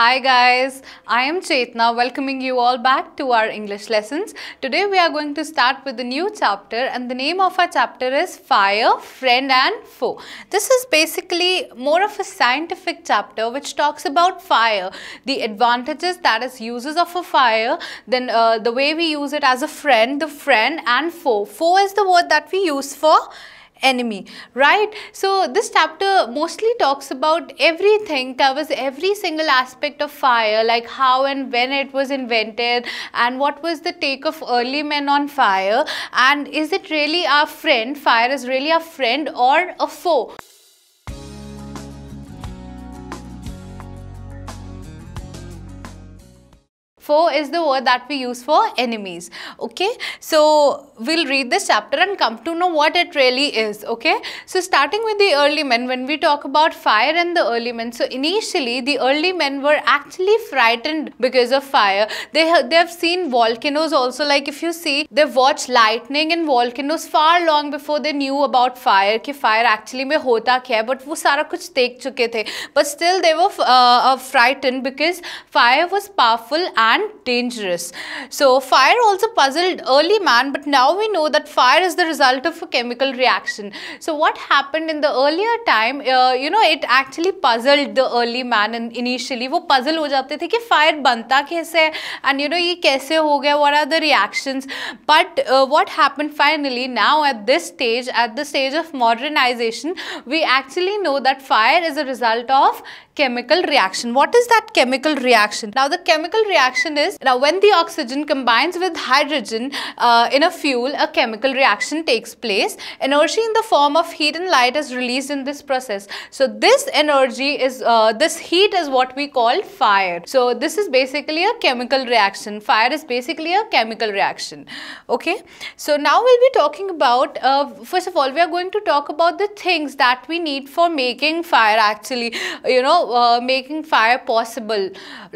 Hi guys, I am Chaitna welcoming you all back to our English lessons. Today we are going to start with a new chapter and the name of our chapter is Fire, Friend and Foe. This is basically more of a scientific chapter which talks about fire, the advantages that is uses of a fire, then uh, the way we use it as a friend, the friend and foe. Foe is the word that we use for enemy right so this chapter mostly talks about everything covers every single aspect of fire like how and when it was invented and what was the take of early men on fire and is it really our friend fire is really our friend or a foe foe is the word that we use for enemies. Okay. So we'll read this chapter and come to know what it really is. Okay. So starting with the early men, when we talk about fire and the early men, so initially the early men were actually frightened because of fire. They have, they have seen volcanoes also. Like if you see, they watch lightning and volcanoes far long before they knew about fire. Ki fire actually में होता क्या है but वो सारा कुछ देख चुके थे but still they were frighten because fire was powerful and dangerous. So fire also puzzled early man but now we know that fire is the result of a chemical reaction. So what happened in the earlier time, uh, you know, it actually puzzled the early man and initially वो puzzle हो कि fire बनता कैसे and you know ये कैसे हो गया what are the reactions but uh, what happened finally now at this stage at the stage of modernization we actually know that fire is a result of chemical reaction. What is that chemical reaction? Now the chemical reaction is, now when the oxygen combines with hydrogen uh, in a fuel, a chemical reaction takes place. Energy in the form of heat and light is released in this process. So this energy is, uh, this heat is what we call fire. So this is basically a chemical reaction. Fire is basically a chemical reaction. Okay. So now we'll be talking about, uh, first of all, we are going to talk about the things that we need for making fire actually. You know, making fire possible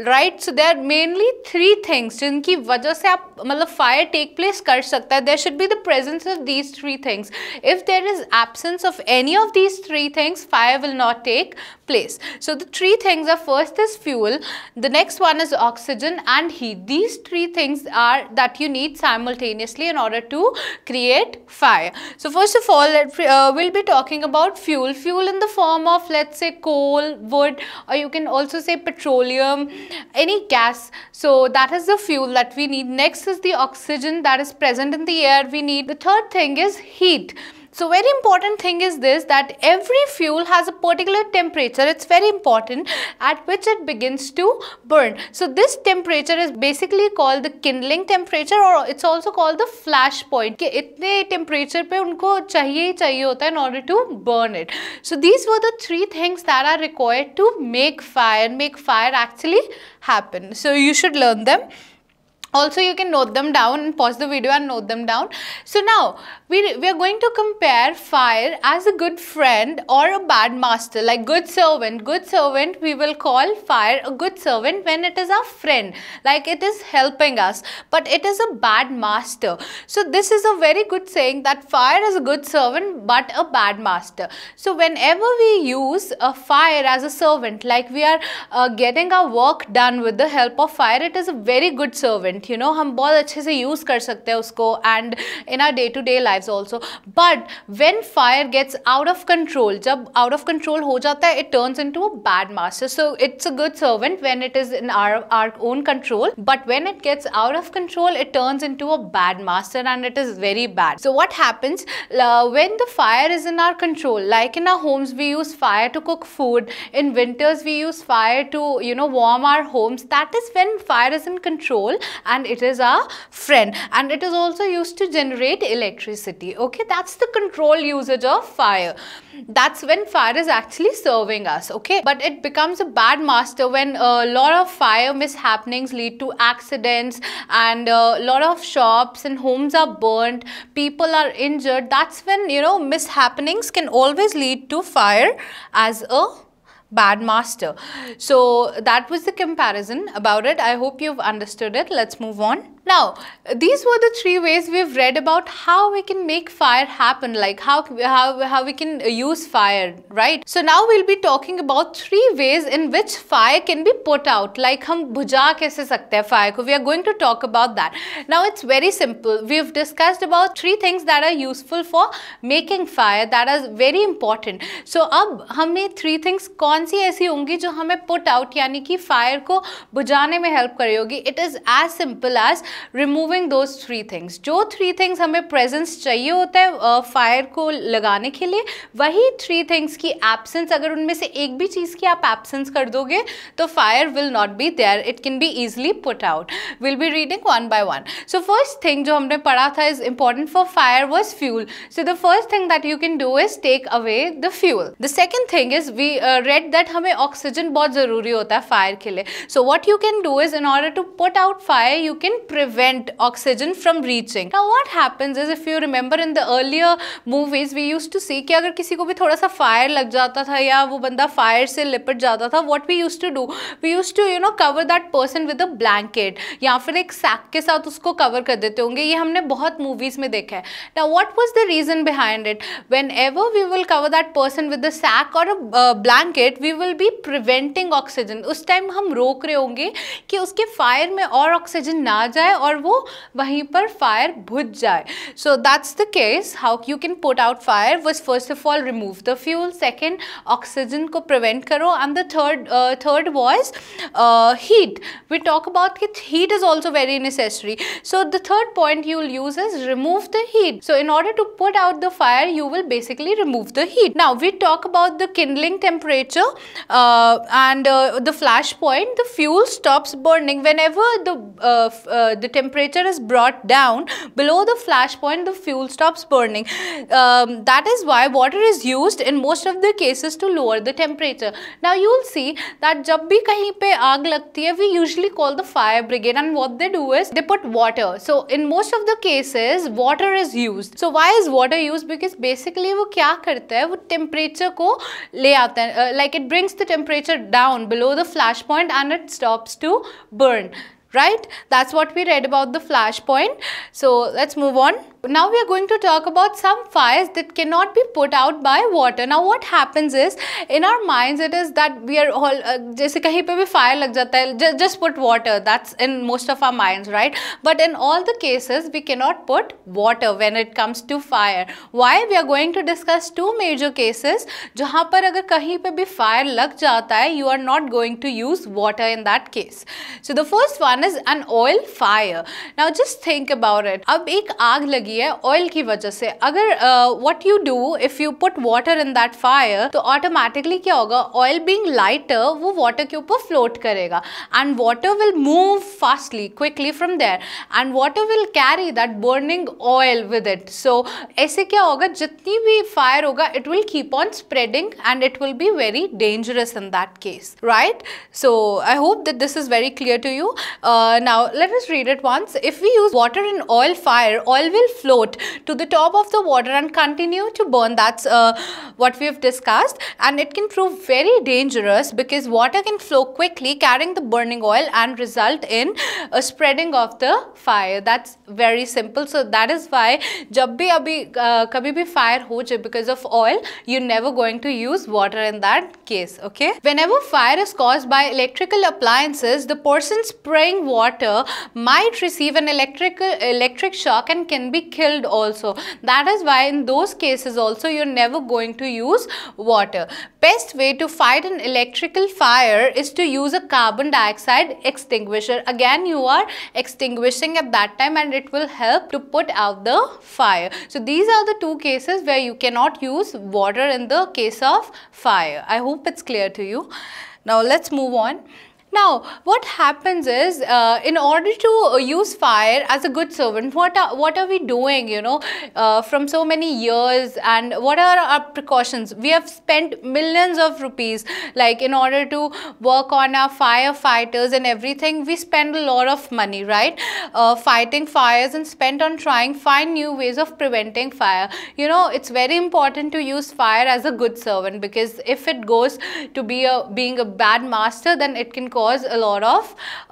right so there mainly three things जिनकी वजह से आप मतलब fire take place कर सकता है there should be the presence of these three things if there is absence of any of these three things fire will not take place. So the three things are first is fuel, the next one is oxygen and heat. These three things are that you need simultaneously in order to create fire. So first of all, uh, we'll be talking about fuel. Fuel in the form of let's say coal, wood or you can also say petroleum, any gas. So that is the fuel that we need. Next is the oxygen that is present in the air we need. The third thing is heat. So very important thing is this that every fuel has a particular temperature. It's very important at which it begins to burn. So this temperature is basically called the kindling temperature or it's also called the flash point. कि इतने temperature पे उनको चाहिए ही चाहिए होता है in order to burn it. So these were the three things that are required to make fire and make fire actually happen. So you should learn them also you can note them down and pause the video and note them down so now we we are going to compare fire as a good friend or a bad master like good servant good servant we will call fire a good servant when it is our friend like it is helping us but it is a bad master so this is a very good saying that fire is a good servant but a bad master so whenever we use a fire as a servant like we are uh, getting our work done with the help of fire it is a very good servant content you know हम बहुत अच्छे से use कर सकते हैं उसको and in our day to day life also but when fire gets out of control जब out of control हो जाता है it turns into a bad master so it's a good servant when it is in our our own control but when it gets out of control it turns into a bad master and it is very bad so what happens when the fire is in our control like in our homes we use fire to cook food in winters we use fire to you know warm our homes that is when fire is in control and it is our friend and it is also used to generate electricity okay that's the control usage of fire that's when fire is actually serving us okay but it becomes a bad master when a lot of fire mishappenings lead to accidents and a lot of shops and homes are burnt people are injured that's when you know mishappenings can always lead to fire as a bad master. So that was the comparison about it. I hope you've understood it. Let's move on. Now, these were the three ways we've read about how we can make fire happen, like how, how, how we can use fire, right? So now we'll be talking about three ways in which fire can be put out, like hum bhuja kaise sakte hai fire ko. We are going to talk about that. Now it's very simple. We've discussed about three things that are useful for making fire that are very important. So ab humne three things konsi सी ऐसी होंगी जो put out yani ki fire ko bhujane me help karayogi. It is as simple as removing those three things जो three things हमें presence चाहिए होता है fire को लगाने के लिए वही थ्री थिंग्स की एब्सेंस अगर उनमें से एक भी चीज़ की आप एब्सेंस कर दोगे तो fire will not be there it can be easily put out will be reading one by one so first thing जो हमने पढ़ा था is important for fire was fuel so the first thing that you can do is take away the fuel the second thing is we read that हमें oxygen बहुत ज़रूरी होता है fire के लिए so what you can do is in order to put out fire you can pre prevent oxygen from reaching. Now what happens is if you remember in the earlier movies we used to see कि अगर किसी को भी थोड़ा सा fire लग जाता था या वो बंदा फायर से लिपट जाता था what we use to do we use to you know cover that person with a blanket या फिर एक सैक के साथ उसको कवर कर देते होंगे ये हमने बहुत मूवीज़ में देखा है ना what was the reason behind it whenever we will cover that person with a sack और a blanket we will be preventing oxygen उस टाइम हम रोक रहे होंगे कि उसके फायर में और ऑक्सीजन ना जाए जाए और वो वहीं पर फायर भुज जाए so that's the case how you can put out fire was first of all remove the fuel second oxygen को प्रिवेंट करो and the third third was heat we talk about कि heat is also very necessary so the third point you will use is remove the heat so in order to put out the fire you will basically remove the heat now we talk about the kindling temperature uh, and uh, the flash point the fuel stops burning whenever the uh, the temperature is brought down below the flash point, the fuel stops burning. Um, that is why water is used in most of the cases to lower the temperature. Now you will see that जब भी कहीं पे आग लगती है we usually call the fire brigade and what they do is they put water. So in most of the cases water is used. So why is water used? Because basically वो क्या करता है वो temperature को ले आता है uh, like it brings the temperature down below the flash point and it stops to burn right? That's what we read about the flashpoint. So let's move on. Now we are going to talk about some fires that cannot be put out by water. Now what happens is in our minds it is that we are all uh, जैसे कहीं पे भी fire लग जाता है just, just put water that's in most of our minds right but in all the cases we cannot put water when it comes to fire why we are going to discuss two major cases जहाँ पर अगर कहीं पे भी fire लग जाता है you are not going to use water in that case so the first one that is an oil fire now just think about it अब एक आग लगी है ऑयल की वजह से अगर what you do if you put water in that fire तो ऑटोमेटिकली क्या होगा ऑयल बींग लाइटर वो वॉटर के ऊपर फ्लोट करेगा and water will move fastly quickly from there and water will carry that burning oil with it so ऐसे क्या होगा जितनी भी फायर होगा it will keep on spreading and it will be very dangerous in that case right so I hope that this is very clear to you Uh, now, let us read it once. If we use water in oil fire, oil will float to the top of the water and continue to burn. That's uh, what we have discussed. And it can prove very dangerous because water can flow quickly, carrying the burning oil and result in a uh, spreading of the fire. That's very simple. So, that is why जब भी अभी कभी भी fire हो जाए because of oil, you're never going to use water in that case. Okay. Whenever fire is caused by electrical appliances, the person spraying water might receive an electrical electric shock and can be killed also. That is why in those cases also you're never going to use water. Best way to fight an electrical fire is to use a carbon dioxide extinguisher. Again, you are extinguishing at that time and it will help to put out the fire. So these are the two cases where you cannot use water in the case of fire. I hope it's clear to you. Now let's move on. Now, what happens is, uh, in order to uh, use fire as a good servant, what are, what are we doing, you know, uh, from so many years and what are our precautions? We have spent millions of rupees, like in order to work on our firefighters and everything, we spend a lot of money, right? Uh, fighting fires and spent on trying find new ways of preventing fire. You know, it's very important to use fire as a good servant because if it goes to be a being a bad master, then it can cause cause a lot of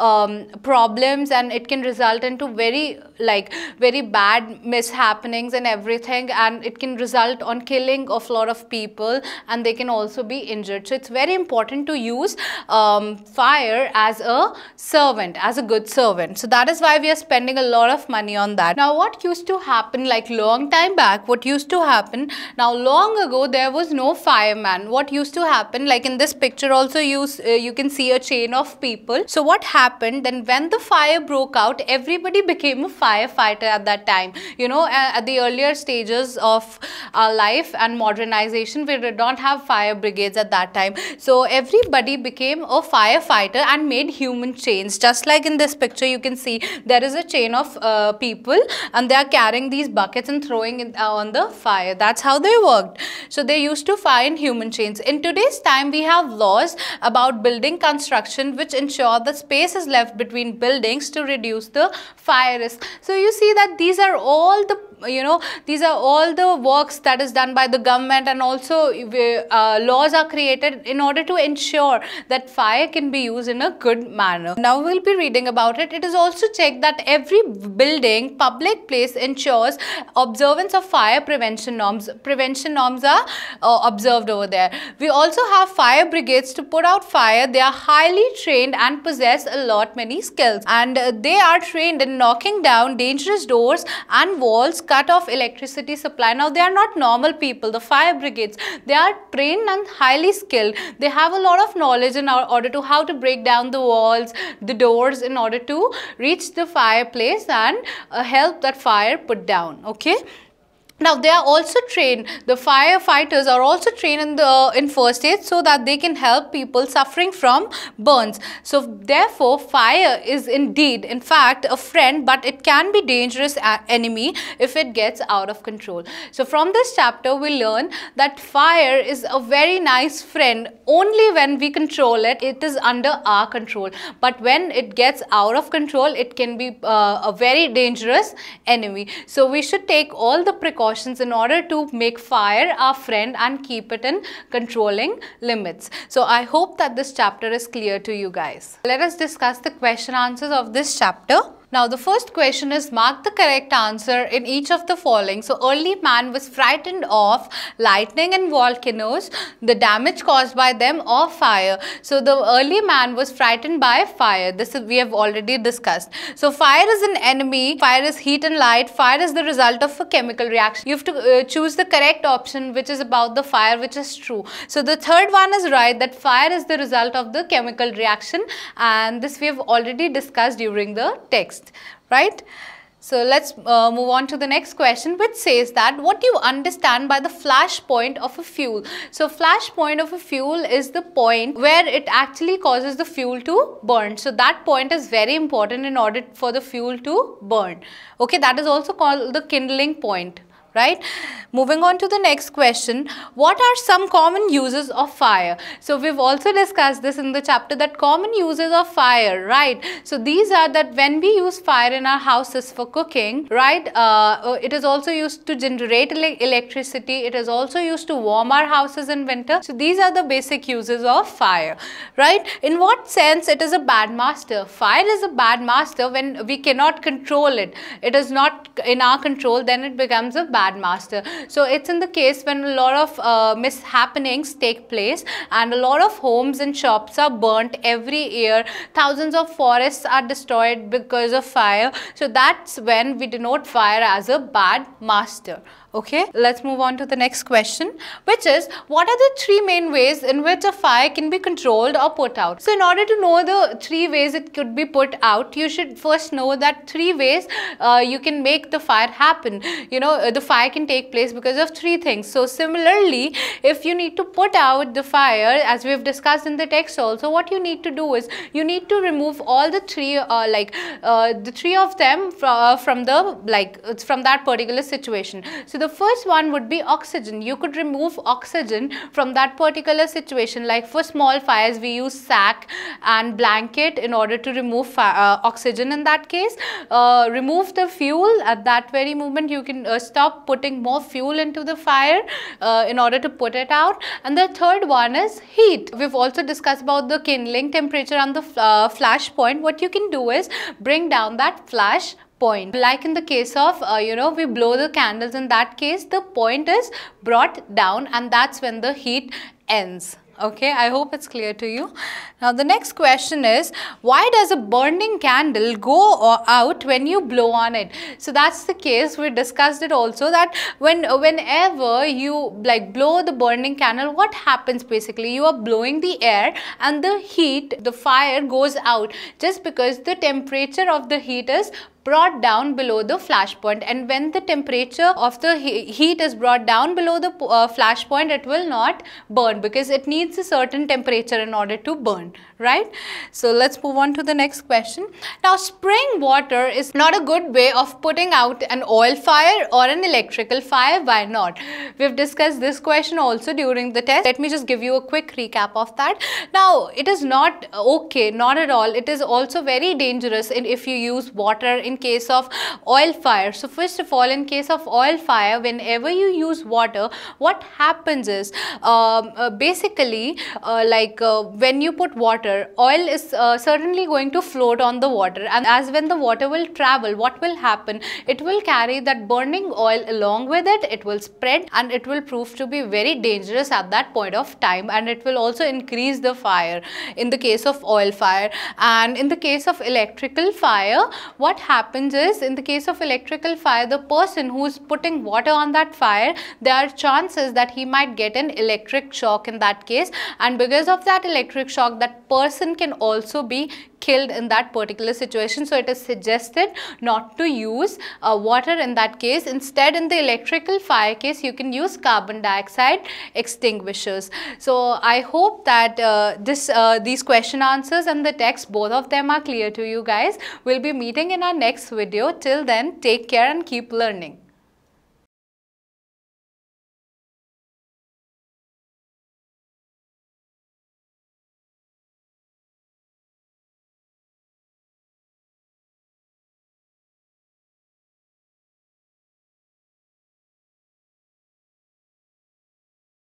um, problems and it can result into very like very bad mishappenings and everything and it can result on killing of lot of people and they can also be injured so it's very important to use um, fire as a servant as a good servant so that is why we are spending a lot of money on that now what used to happen like long time back what used to happen now long ago there was no fireman what used to happen like in this picture also you uh, you can see a chain of of people. So what happened then when the fire broke out, everybody became a firefighter at that time. You know, at the earlier stages of our life and modernization, we did not have fire brigades at that time. So everybody became a firefighter and made human chains. Just like in this picture, you can see there is a chain of uh, people and they are carrying these buckets and throwing it uh, on the fire. That's how they worked. So they used to fire in human chains. In today's time, we have laws about building construction construction which ensure the space is left between buildings to reduce the fire risk. So you see that these are all the you know, these are all the works that is done by the government and also uh, laws are created in order to ensure that fire can be used in a good manner. Now we'll be reading about it. It is also checked that every building, public place ensures observance of fire prevention norms. Prevention norms are uh, observed over there. We also have fire brigades to put out fire. They are highly trained and possess a lot many skills and uh, they are trained in knocking down dangerous doors and walls cut off electricity supply. Now, they are not normal people, the fire brigades. They are trained and highly skilled. They have a lot of knowledge in order to how to break down the walls, the doors in order to reach the fireplace and uh, help that fire put down. Okay. Now they are also trained, the firefighters are also trained in, the, in first aid so that they can help people suffering from burns. So therefore fire is indeed in fact a friend but it can be dangerous enemy if it gets out of control. So from this chapter we learn that fire is a very nice friend only when we control it, it is under our control. But when it gets out of control, it can be uh, a very dangerous enemy. So we should take all the precautions precautions in order to make fire our friend and keep it in controlling limits. So I hope that this chapter is clear to you guys. Let us discuss the question answers of this chapter. Now the first question is mark the correct answer in each of the following. So early man was frightened of lightning and volcanoes, the damage caused by them or fire. So the early man was frightened by fire. This we have already discussed. So fire is an enemy, fire is heat and light, fire is the result of a chemical reaction. You have to uh, choose the correct option which is about the fire which is true. So the third one is right that fire is the result of the chemical reaction and this we have already discussed during the text right? So let's uh, move on to the next question which says that what do you understand by the flash point of a fuel? So flash point of a fuel is the point where it actually causes the fuel to burn. So that point is very important in order for the fuel to burn. Okay, that is also called the kindling point right moving on to the next question what are some common uses of fire so we've also discussed this in the chapter that common uses of fire right so these are that when we use fire in our houses for cooking right uh, uh it is also used to generate electricity it is also used to warm our houses in winter so these are the basic uses of fire right in what sense it is a bad master fire is a bad master when we cannot control it it is not in our control then it becomes a bad bad master. So it's in the case when a lot of uh, mishappenings take place and a lot of homes and shops are burnt every year. Thousands of forests are destroyed because of fire. So that's when we denote fire as a bad master. Okay, let's move on to the next question, which is what are the three main ways in which a fire can be controlled or put out? So in order to know the three ways it could be put out, you should first know that three ways uh, you can make the fire happen. You know, uh, the fire can take place because of three things. So similarly, if you need to put out the fire, as we've discussed in the text also, what you need to do is you need to remove all the three, uh, like uh, the three of them from, uh, from the, like, from that particular situation. So the first one would be oxygen. You could remove oxygen from that particular situation. Like for small fires, we use sack and blanket in order to remove uh, oxygen in that case. Uh, remove the fuel at that very moment. You can uh, stop putting more fuel into the fire uh, in order to put it out. And the third one is heat. We've also discussed about the kindling temperature and the uh, flash point. What you can do is bring down that flash point. Like in the case of, uh, you know, we blow the candles, in that case, the point is brought down and that's when the heat ends. Okay, I hope it's clear to you. Now the next question is, why does a burning candle go uh, out when you blow on it? So that's the case, we discussed it also that when whenever you like blow the burning candle, what happens basically? You are blowing the air and the heat, the fire goes out just because the temperature of the heat is brought down below the flash point and when the temperature of the he heat is brought down below the uh, flash point it will not burn because it needs a certain temperature in order to burn right? So let's move on to the next question. Now spring water is not a good way of putting out an oil fire or an electrical fire. Why not? We've discussed this question also during the test. Let me just give you a quick recap of that. Now it is not okay, not at all. It is also very dangerous in, if you use water in case of oil fire. So first of all, in case of oil fire, whenever you use water, what happens is um, uh, basically uh, like uh, when you put water water, oil is uh, certainly going to float on the water and as when the water will travel, what will happen? It will carry that burning oil along with it, it will spread and it will prove to be very dangerous at that point of time and it will also increase the fire in the case of oil fire and in the case of electrical fire, what happens is in the case of electrical fire, the person who is putting water on that fire, there are chances that he might get an electric shock in that case and because of that electric shock that person person can also be killed in that particular situation. So it is suggested not to use uh, water in that case. Instead, in the electrical fire case, you can use carbon dioxide extinguishers. So I hope that uh, this uh, these question answers and the text, both of them are clear to you guys. We'll be meeting in our next video. Till then, take care and keep learning.